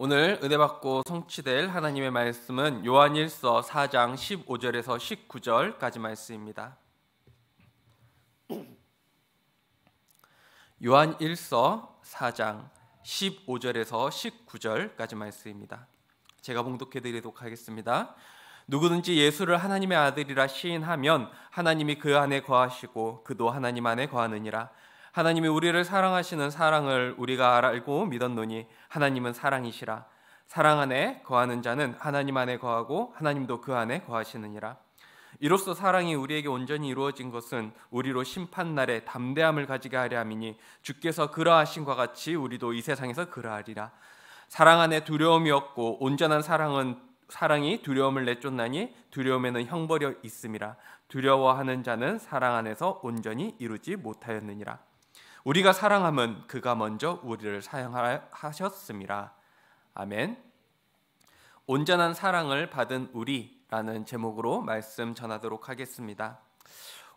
오늘 은혜 받고 성취될 하나님의 말씀은 요한일서 4장 15절에서 19절까지 말씀입니다. 요한일서 4장 15절에서 19절까지 말씀입니다. 제가 봉독해 드리도록 하겠습니다. 누구든지 예수를 하나님의 아들이라 시인하면 하나님이 그 안에 거하시고 그도 하나님 안에 거하느니라. 하나님이 우리를 사랑하시는 사랑을 우리가 알고 믿었노니 하나님은 사랑이시라 사랑 안에 거하는 자는 하나님 안에 거하고 하나님도 그 안에 거하시느니라 이로써 사랑이 우리에게 온전히 이루어진 것은 우리로 심판 날에 담대함을 가지게 하려 함이니 주께서 그러하신것 같이 우리도 이 세상에서 그러하리라 사랑 안에 두려움이 없고 온전한 사랑은 사랑이 두려움을 내쫓나니 두려움에는 형벌이 있음이라 두려워하는 자는 사랑 안에서 온전히 이루지 못하였느니라 우리가 사랑하면 그가 먼저 우리를 사랑하셨습니다. 아멘. 온전한 사랑을 받은 우리라는 제목으로 말씀 전하도록 하겠습니다.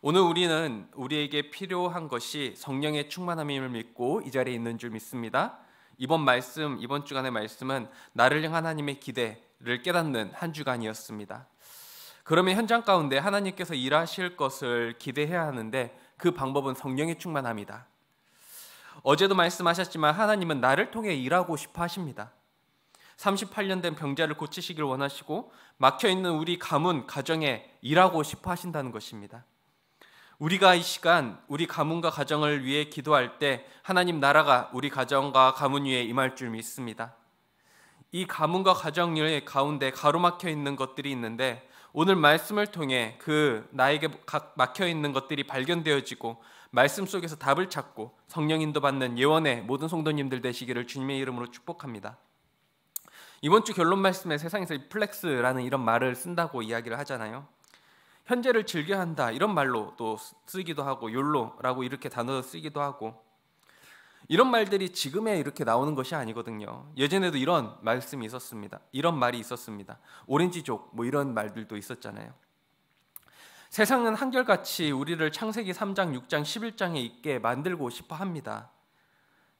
오늘 우리는 우리에게 필요한 것이 성령의 충만함임을 믿고 이 자리에 있는 줄 믿습니다. 이번 말씀, 이번 주간의 말씀은 나를 향한 하나님의 기대를 깨닫는 한 주간이었습니다. 그러면 현장 가운데 하나님께서 일하실 것을 기대해야 하는데 그 방법은 성령의 충만함이다. 어제도 말씀하셨지만 하나님은 나를 통해 일하고 싶어 하십니다. 38년 된 병자를 고치시길 원하시고 막혀 있는 우리 가문 가정에 일하고 싶어 하신다는 것입니다. 우리가 이 시간 우리 가문과 가정을 위해 기도할 때 하나님 나라가 우리 가정과 가문 위에 임할 줄 믿습니다. 이 가문과 가정 의 가운데 가로막혀 있는 것들이 있는데 오늘 말씀을 통해 그 나에게 막혀 있는 것들이 발견되어지고 말씀 속에서 답을 찾고 성령 인도받는 예원의 모든 성도님들 되시기를 주님의 이름으로 축복합니다. 이번 주 결론 말씀에 세상에서 플렉스라는 이런 말을 쓴다고 이야기를 하잖아요. 현재를 즐겨 한다 이런 말로 또 쓰기도 하고 욜로라고 이렇게 단어로 쓰기도 하고 이런 말들이 지금에 이렇게 나오는 것이 아니거든요. 예전에도 이런 말씀이 있었습니다. 이런 말이 있었습니다. 오렌지족 뭐 이런 말들도 있었잖아요. 세상은 한결같이 우리를 창세기 3장, 6장, 11장에 있게 만들고 싶어 합니다.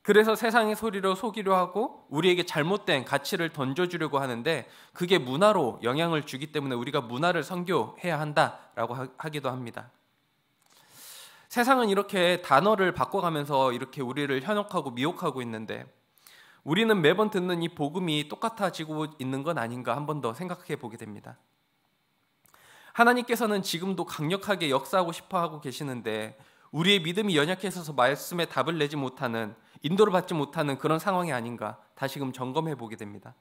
그래서 세상의 소리로 속이려 하고 우리에게 잘못된 가치를 던져주려고 하는데 그게 문화로 영향을 주기 때문에 우리가 문화를 선교해야 한다라고 하기도 합니다. 세상은 이렇게 단어를 바꿔가면서 이렇게 우리를 현혹하고 미혹하고 있는데 우리는 매번 듣는 이 복음이 똑같아지고 있는 건 아닌가 한 번 더 생각해 보게 됩니다. 하나님께서는 지금도 강력하게 역사하고 싶어 하고 계시는데 우리의 믿음이 연약해서 말씀에 답을 내지 못하는 인도를 받지 못하는 그런 상황이 아닌가 다시금 점검해 보게 됩니다.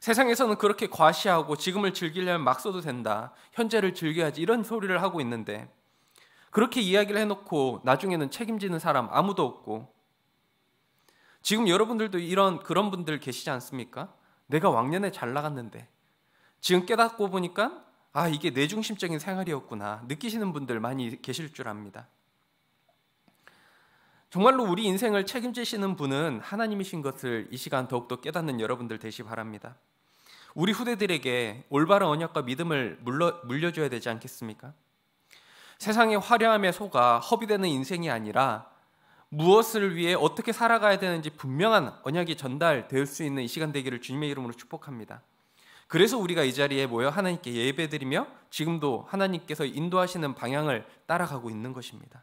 세상에서는 그렇게 과시하고 지금을 즐기려면 막 써도 된다. 현재를 즐겨야지 이런 소리를 하고 있는데 그렇게 이야기를 해놓고 나중에는 책임지는 사람 아무도 없고 지금 여러분들도 이런 그런 분들 계시지 않습니까? 내가 왕년에 잘 나갔는데 지금 깨닫고 보니까 아, 이게 내 중심적인 생활이었구나 느끼시는 분들 많이 계실 줄 압니다. 정말로 우리 인생을 책임지시는 분은 하나님이신 것을 이 시간 더욱더 깨닫는 여러분들 되시 바랍니다. 우리 후대들에게 올바른 언약과 믿음을 물러, 물려줘야 되지 않겠습니까? 세상의 화려함에 속아 허비되는 인생이 아니라 무엇을 위해 어떻게 살아가야 되는지 분명한 언약이 전달될 수 있는 이 시간 되기를 주님의 이름으로 축복합니다. 그래서 우리가 이 자리에 모여 하나님께 예배드리며 지금도 하나님께서 인도하시는 방향을 따라가고 있는 것입니다.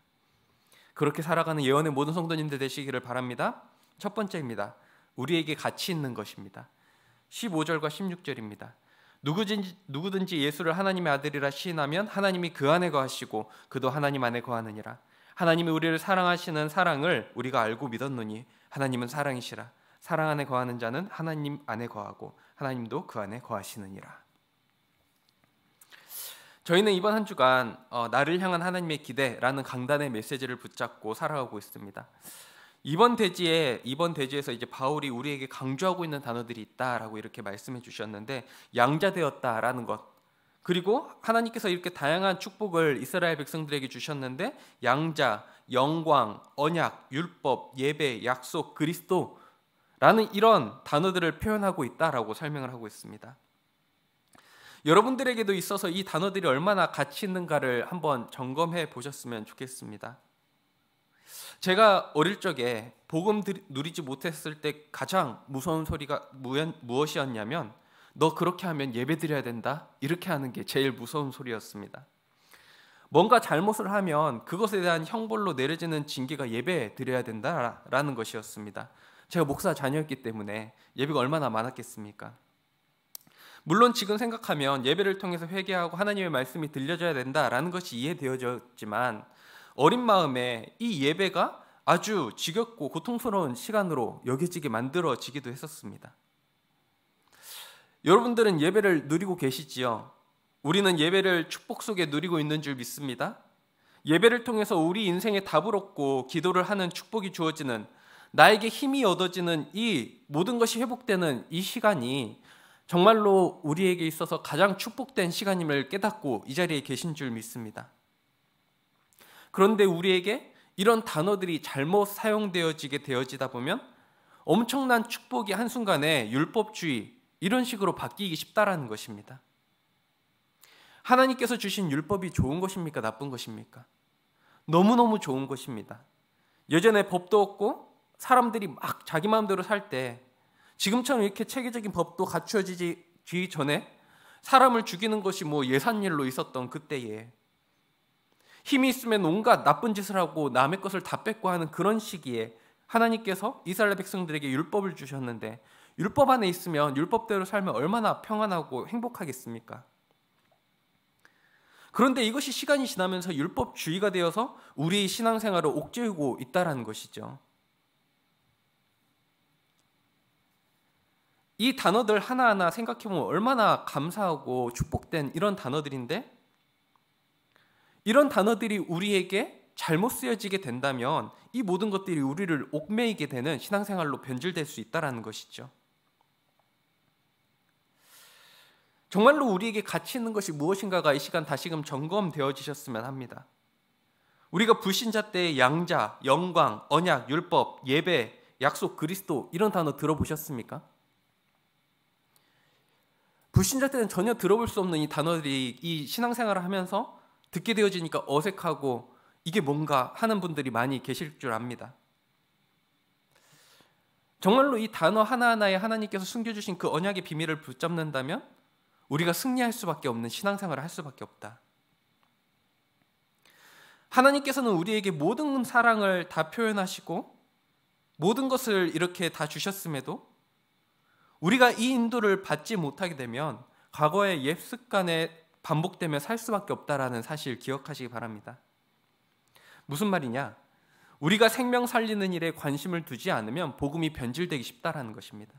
그렇게 살아가는 예언의 모든 성도님들 되시기를 바랍니다. 첫 번째입니다. 우리에게 가치 있는 것입니다. 15절과 16절입니다. 누구든지, 누구든지 예수를 하나님의 아들이라 시인하면 하나님이 그 안에 거하시고 그도 하나님 안에 거하느니라. 하나님이 우리를 사랑하시는 사랑을 우리가 알고 믿었노니 하나님은 사랑이시라. 사랑 안에 거하는 자는 하나님 안에 거하고 하나님도 그 안에 거하시느니라. 저희는 이번 한 주간 어, 나를 향한 하나님의 기대라는 강단의 메시지를 붙잡고 살아가고 있습니다. 이번 대지에 이번 대지에서 이제 바울이 우리에게 강조하고 있는 단어들이 있다라고 이렇게 말씀해 주셨는데 양자되었다라는 것 그리고 하나님께서 이렇게 다양한 축복을 이스라엘 백성들에게 주셨는데 양자, 영광, 언약, 율법, 예배, 약속, 그리스도 라는 이런 단어들을 표현하고 있다라고 설명을 하고 있습니다. 여러분들에게도 있어서 이 단어들이 얼마나 가치 있는가를 한번 점검해 보셨으면 좋겠습니다. 제가 어릴 적에 복음 누리지 못했을 때 가장 무서운 소리가 무엇이었냐면 너 그렇게 하면 예배 드려야 된다. 이렇게 하는 게 제일 무서운 소리였습니다. 뭔가 잘못을 하면 그것에 대한 형벌로 내려지는 징계가 예배 드려야 된다라는 것이었습니다. 제가 목사 자녀였기 때문에 예배가 얼마나 많았겠습니까? 물론 지금 생각하면 예배를 통해서 회개하고 하나님의 말씀이 들려져야 된다라는 것이 이해되어졌지만 어린 마음에 이 예배가 아주 지겹고 고통스러운 시간으로 여겨지게 만들어지기도 했었습니다. 여러분들은 예배를 누리고 계시지요? 우리는 예배를 축복 속에 누리고 있는 줄 믿습니다. 예배를 통해서 우리 인생의 답을 얻고 기도를 하는 축복이 주어지는 나에게 힘이 얻어지는 이 모든 것이 회복되는 이 시간이 정말로 우리에게 있어서 가장 축복된 시간임을 깨닫고 이 자리에 계신 줄 믿습니다. 그런데 우리에게 이런 단어들이 잘못 사용되어지게 되어지다 보면 엄청난 축복이 한순간에 율법주의 이런 식으로 바뀌기 쉽다라는 것입니다. 하나님께서 주신 율법이 좋은 것입니까? 나쁜 것입니까? 너무너무 좋은 것입니다. 예전에 법도 없고 사람들이 막 자기 마음대로 살 때 지금처럼 이렇게 체계적인 법도 갖추어지기 전에 사람을 죽이는 것이 뭐 예산일로 있었던 그때에 힘이 있으면 온갖 나쁜 짓을 하고 남의 것을 다 뺏고 하는 그런 시기에 하나님께서 이스라엘 백성들에게 율법을 주셨는데 율법 안에 있으면 율법대로 살면 얼마나 평안하고 행복하겠습니까? 그런데 이것이 시간이 지나면서 율법주의가 되어서 우리 신앙생활을 옥죄고 있다라는 것이죠. 이 단어들 하나하나 생각해보면 얼마나 감사하고 축복된 이런 단어들인데 이런 단어들이 우리에게 잘못 쓰여지게 된다면 이 모든 것들이 우리를 옥매이게 되는 신앙생활로 변질될 수있다는 것이죠. 정말로 우리에게 가치 있는 것이 무엇인가가 이 시간 다시금 점검되어지셨으면 합니다. 우리가 불신자 때의 양자, 영광, 언약, 율법, 예배, 약속, 그리스도 이런 단어 들어보셨습니까? 불신자 때는 전혀 들어볼 수 없는 이 단어들이 이 신앙생활을 하면서 듣게 되어지니까 어색하고 이게 뭔가 하는 분들이 많이 계실 줄 압니다. 정말로 이 단어 하나하나에 하나님께서 숨겨주신 그 언약의 비밀을 붙잡는다면 우리가 승리할 수밖에 없는 신앙생활을 할 수밖에 없다. 하나님께서는 우리에게 모든 사랑을 다 표현하시고 모든 것을 이렇게 다 주셨음에도 우리가 이 인도를 받지 못하게 되면 과거의 옛 습관에 반복되며 살 수밖에 없다라는 사실 기억하시기 바랍니다. 무슨 말이냐? 우리가 생명 살리는 일에 관심을 두지 않으면 복음이 변질되기 쉽다라는 것입니다.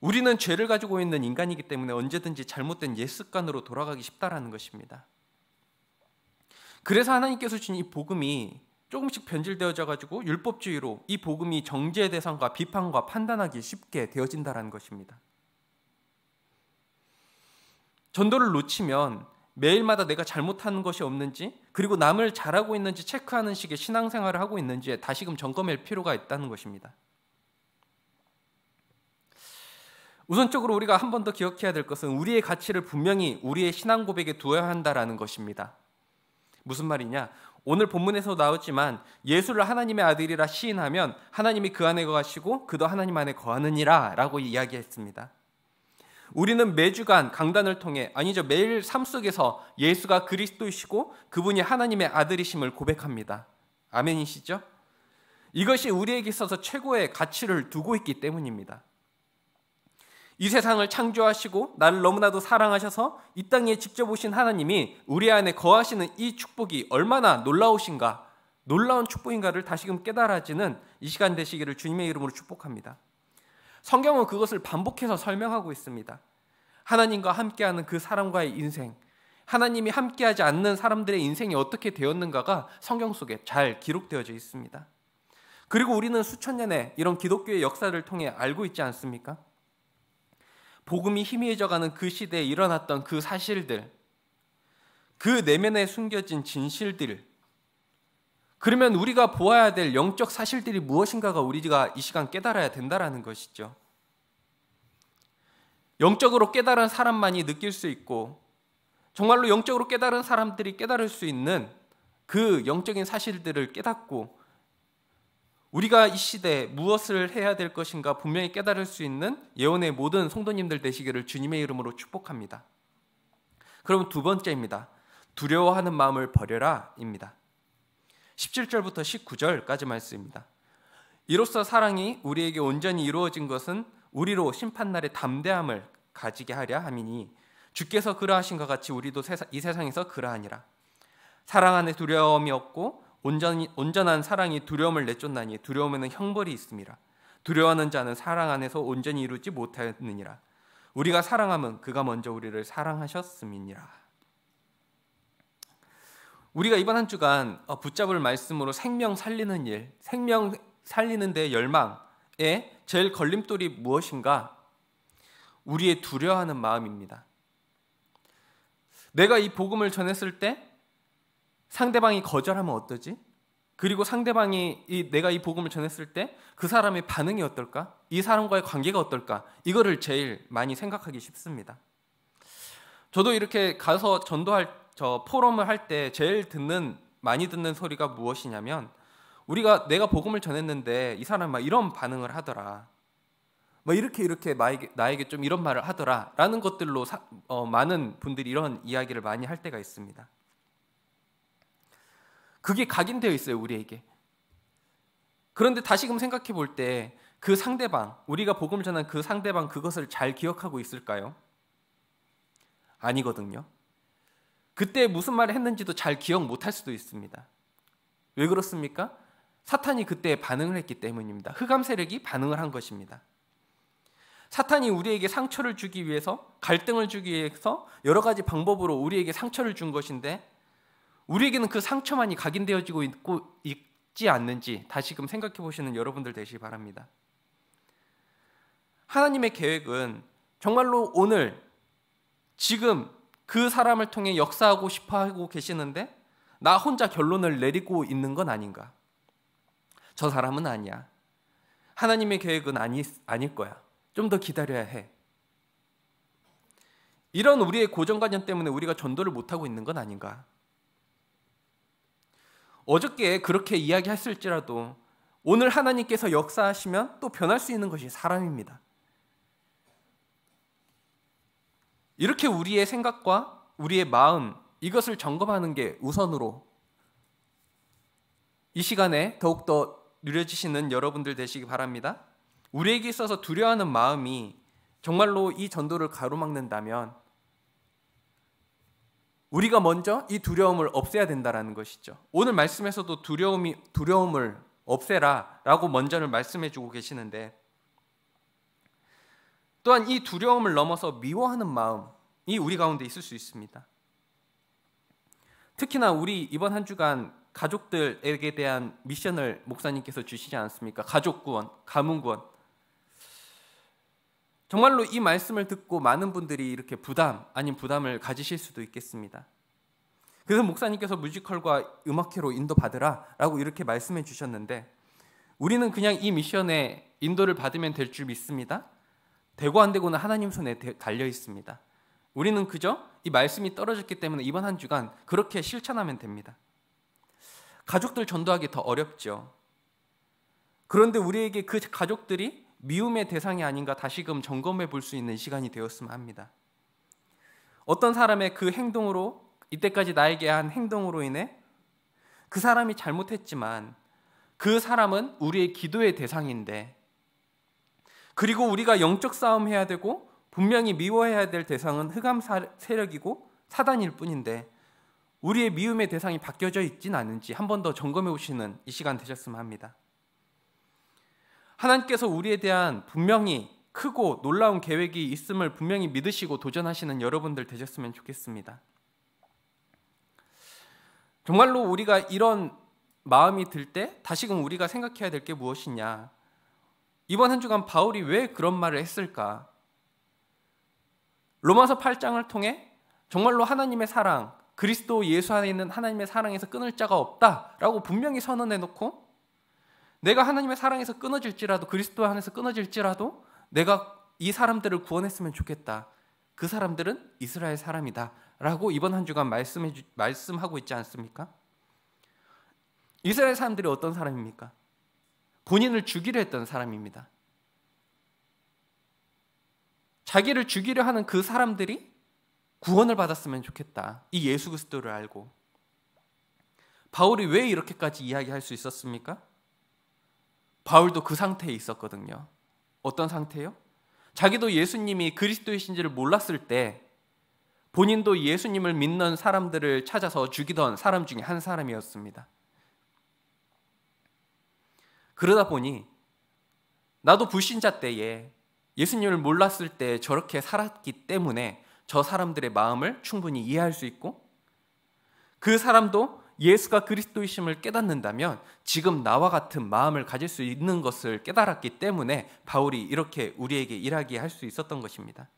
우리는 죄를 가지고 있는 인간이기 때문에 언제든지 잘못된 옛 습관으로 돌아가기 쉽다라는 것입니다. 그래서 하나님께서 주신 이 복음이 조금씩 변질되어져 가지고 율법주의로 이 복음이 정죄 대상과 비판과 판단하기 쉽게 되어진다라는 것입니다. 전도를 놓치면 매일마다 내가 잘못하는 것이 없는지 그리고 남을 잘하고 있는지 체크하는 식의 신앙생활을 하고 있는지에 다시금 점검할 필요가 있다는 것입니다. 우선적으로 우리가 한 번 더 기억해야 될 것은 우리의 가치를 분명히 우리의 신앙 고백에 두어야 한다라는 것입니다. 무슨 말이냐? 오늘 본문에서 나왔지만 예수를 하나님의 아들이라 시인하면 하나님이 그 안에 거하시고 그도 하나님 안에 거하느니라라고 이야기했습니다. 우리는 매주간 강단을 통해 아니죠 매일 삶 속에서 예수가 그리스도이시고 그분이 하나님의 아들이심을 고백합니다. 아멘이시죠? 이것이 우리에게 있어서 최고의 가치를 두고 있기 때문입니다. 이 세상을 창조하시고 나를 너무나도 사랑하셔서 이 땅에 직접 오신 하나님이 우리 안에 거하시는 이 축복이 얼마나 놀라우신가, 놀라운 축복인가를 다시금 깨달아지는 이 시간 되시기를 주님의 이름으로 축복합니다. 성경은 그것을 반복해서 설명하고 있습니다. 하나님과 함께하는 그 사람과의 인생, 하나님이 함께하지 않는 사람들의 인생이 어떻게 되었는가가 성경 속에 잘 기록되어져 있습니다. 그리고 우리는 수천 년의 이런 기독교의 역사를 통해 알고 있지 않습니까? 복음이 희미해져가는 그 시대에 일어났던 그 사실들, 그 내면에 숨겨진 진실들, 그러면 우리가 보아야 될 영적 사실들이 무엇인가가 우리가 이 시간 깨달아야 된다라는 것이죠. 영적으로 깨달은 사람만이 느낄 수 있고, 정말로 영적으로 깨달은 사람들이 깨달을 수 있는 그 영적인 사실들을 깨닫고 우리가 이 시대에 무엇을 해야 될 것인가 분명히 깨달을 수 있는 예언의 모든 성도님들 되시기를 주님의 이름으로 축복합니다. 그럼 두 번째입니다. 두려워하는 마음을 버려라입니다. 17절부터 19절까지 말씀입니다. 이로써 사랑이 우리에게 온전히 이루어진 것은 우리로 심판날의 담대함을 가지게 하랴 하미니 주께서 그러하신 것 같이 우리도 이 세상에서 그러하니라. 사랑 안에 두려움이 없고 온전, 온전한 사랑이 두려움을 내쫓나니 두려움에는 형벌이 있습니다. 두려워하는 자는 사랑 안에서 온전히 이루지 못하였느니라. 우리가 사랑하면 그가 먼저 우리를 사랑하셨음이니라. 우리가 이번 한 주간 어, 붙잡을 말씀으로 생명 살리는 일, 생명 살리는 데 열망에 제일 걸림돌이 무엇인가? 우리의 두려워하는 마음입니다. 내가 이 복음을 전했을 때 상대방이 거절하면 어떠지? 그리고 상대방이 이, 내가 이 복음을 전했을 때 그 사람의 반응이 어떨까? 이 사람과의 관계가 어떨까? 이거를 제일 많이 생각하기 쉽습니다. 저도 이렇게 가서 전도할 저 포럼을 할 때 제일 듣는 많이 듣는 소리가 무엇이냐면 우리가 내가 복음을 전했는데 이 사람 막 이런 반응을 하더라. 뭐 이렇게 이렇게 나에게, 나에게 좀 이런 말을 하더라라는 것들로 사, 어, 많은 분들이 이런 이야기를 많이 할 때가 있습니다. 그게 각인되어 있어요, 우리에게. 그런데 다시금 생각해 볼 때 그 상대방, 우리가 복음을 전한 그 상대방 그것을 잘 기억하고 있을까요? 아니거든요. 그때 무슨 말을 했는지도 잘 기억 못할 수도 있습니다. 왜 그렇습니까? 사탄이 그때 반응을 했기 때문입니다. 흑암 세력이 반응을 한 것입니다. 사탄이 우리에게 상처를 주기 위해서 갈등을 주기 위해서 여러 가지 방법으로 우리에게 상처를 준 것인데 우리에게는 그 상처만이 각인되어지고 있고 있지 않는지 다시금 생각해 보시는 여러분들 되시기 바랍니다. 하나님의 계획은 정말로 오늘 지금 그 사람을 통해 역사하고 싶어 하고 계시는데 나 혼자 결론을 내리고 있는 건 아닌가? 저 사람은 아니야. 하나님의 계획은 아니, 아닐 거야. 좀 더 기다려야 해. 이런 우리의 고정관념 때문에 우리가 전도를 못하고 있는 건 아닌가? 어저께 그렇게 이야기했을지라도 오늘 하나님께서 역사하시면 또 변할 수 있는 것이 사람입니다. 이렇게 우리의 생각과 우리의 마음 이것을 점검하는 게 우선으로 이 시간에 더욱더 누려지시는 여러분들 되시기 바랍니다. 우리에게 있어서 두려워하는 마음이 정말로 이 전도를 가로막는다면 우리가 먼저 이 두려움을 없애야 된다라는 것이죠. 오늘 말씀에서도 두려움이 두려움을 없애라라고 먼저는 말씀해 주고 계시는데 또한 이 두려움을 넘어서 미워하는 마음이 우리 가운데 있을 수 있습니다. 특히나 우리 이번 한 주간 가족들에게 대한 미션을 목사님께서 주시지 않습니까? 가족 구원, 가문 구원. 정말로 이 말씀을 듣고 많은 분들이 이렇게 부담 아닌 부담을 가지실 수도 있겠습니다. 그래서 목사님께서 뮤지컬과 음악회로 인도받으라라고 이렇게 말씀해 주셨는데 우리는 그냥 이 미션에 인도를 받으면 될 줄 믿습니다. 되고 안 되고는 하나님 손에 달려 있습니다. 우리는 그저 이 말씀이 떨어졌기 때문에 이번 한 주간 그렇게 실천하면 됩니다. 가족들 전도하기 더 어렵죠. 그런데 우리에게 그 가족들이 미움의 대상이 아닌가 다시금 점검해 볼 수 있는 시간이 되었으면 합니다. 어떤 사람의 그 행동으로 이때까지 나에게 한 행동으로 인해 그 사람이 잘못했지만 그 사람은 우리의 기도의 대상인데 그리고 우리가 영적 싸움해야 되고 분명히 미워해야 될 대상은 흑암 세력이고 사단일 뿐인데 우리의 미움의 대상이 바뀌어져 있진 않은지 한 번 더 점검해 보시는 이 시간 되셨으면 합니다. 하나님께서 우리에 대한 분명히 크고 놀라운 계획이 있음을 분명히 믿으시고 도전하시는 여러분들 되셨으면 좋겠습니다. 정말로 우리가 이런 마음이 들 때 다시금 우리가 생각해야 될 게 무엇이냐? 이번 한 주간 바울이 왜 그런 말을 했을까? 로마서 8장을 통해 정말로 하나님의 사랑, 그리스도 예수 안에 있는 하나님의 사랑에서 끊을 자가 없다라고 분명히 선언해 놓고 내가 하나님의 사랑에서 끊어질지라도 그리스도 안에서 끊어질지라도 내가 이 사람들을 구원했으면 좋겠다. 그 사람들은 이스라엘 사람이다라고 이번 한 주간 말씀해 주, 말씀하고 있지 않습니까? 이스라엘 사람들이 어떤 사람입니까? 본인을 죽이려 했던 사람입니다. 자기를 죽이려 하는 그 사람들이 구원을 받았으면 좋겠다. 이 예수 그리스도를 알고 바울이 왜 이렇게까지 이야기할 수 있었습니까? 바울도 그 상태에 있었거든요. 어떤 상태요? 자기도 예수님이 그리스도이신지를 몰랐을 때 본인도 예수님을 믿는 사람들을 찾아서 죽이던 사람 중에 한 사람이었습니다. 그러다 보니 나도 불신자 때에 예수님을 몰랐을 때 저렇게 살았기 때문에 저 사람들의 마음을 충분히 이해할 수 있고 그 사람도 예수가 그리스도이심을 깨닫는다면 지금 나와 같은 마음을 가질 수 있는 것을 깨달았기 때문에 바울이 이렇게 우리에게 일하게할수 있었던 것입니다.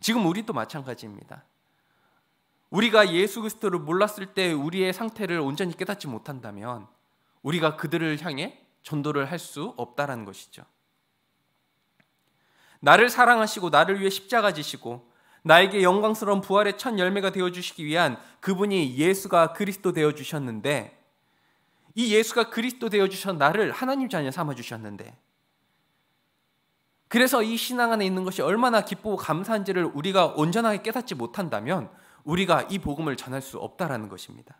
지금 우리도 마찬가지입니다. 우리가 예수 그리스도를 몰랐을 때 우리의 상태를 온전히 깨닫지 못한다면 우리가 그들을 향해 전도를 할 수 없다라는 것이죠. 나를 사랑하시고 나를 위해 십자가 지시고 나에게 영광스러운 부활의 첫 열매가 되어 주시기 위한 그분이 예수가 그리스도 되어 주셨는데 이 예수가 그리스도 되어 주신 나를 하나님 자녀 삼아 주셨는데 그래서 이 신앙 안에 있는 것이 얼마나 기쁘고 감사한지를 우리가 온전하게 깨닫지 못한다면 우리가 이 복음을 전할 수 없다라는 것입니다.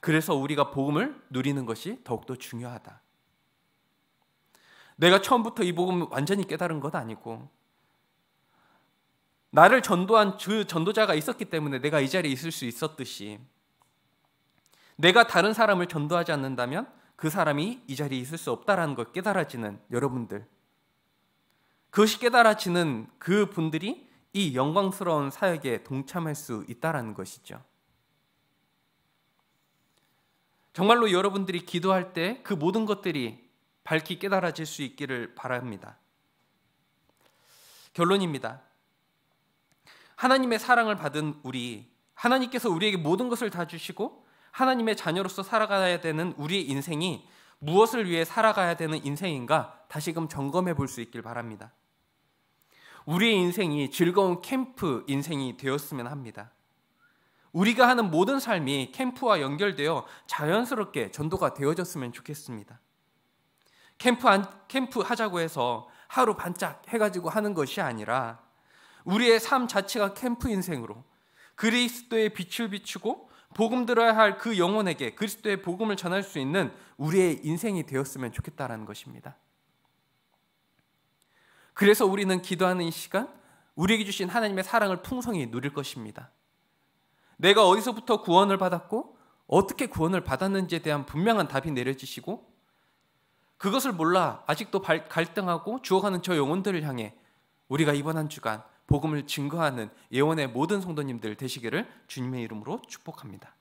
그래서 우리가 복음을 누리는 것이 더욱더 중요하다. 내가 처음부터 이 복음을 완전히 깨달은 것 아니고 나를 전도한 그 전도자가 있었기 때문에 내가 이 자리에 있을 수 있었듯이 내가 다른 사람을 전도하지 않는다면 그 사람이 이 자리에 있을 수 없다라는 걸 깨달아지는 여러분들 그것이 깨달아지는 그 분들이 이 영광스러운 사역에 동참할 수 있다라는 것이죠. 정말로 여러분들이 기도할 때 그 모든 것들이 밝히 깨달아질 수 있기를 바랍니다. 결론입니다. 하나님의 사랑을 받은 우리, 하나님께서 우리에게 모든 것을 다 주시고 하나님의 자녀로서 살아가야 되는 우리의 인생이 무엇을 위해 살아가야 되는 인생인가 다시금 점검해 볼 수 있길 바랍니다. 우리의 인생이 즐거운 캠프 인생이 되었으면 합니다. 우리가 하는 모든 삶이 캠프와 연결되어 자연스럽게 전도가 되어졌으면 좋겠습니다. 캠프 안, 캠프 하자고 해서 하루 반짝 해가지고 하는 것이 아니라 우리의 삶 자체가 캠프 인생으로 그리스도의 빛을 비추고 복음 들어야 할 그 영혼에게 그리스도의 복음을 전할 수 있는 우리의 인생이 되었으면 좋겠다라는 것입니다. 그래서 우리는 기도하는 이 시간 우리에게 주신 하나님의 사랑을 풍성히 누릴 것입니다. 내가 어디서부터 구원을 받았고 어떻게 구원을 받았는지에 대한 분명한 답이 내려지시고 그것을 몰라 아직도 갈등하고 주어가는 저 영혼들을 향해 우리가 이번 한 주간 복음을 증거하는 예원의 모든 성도님들 되시기를 주님의 이름으로 축복합니다.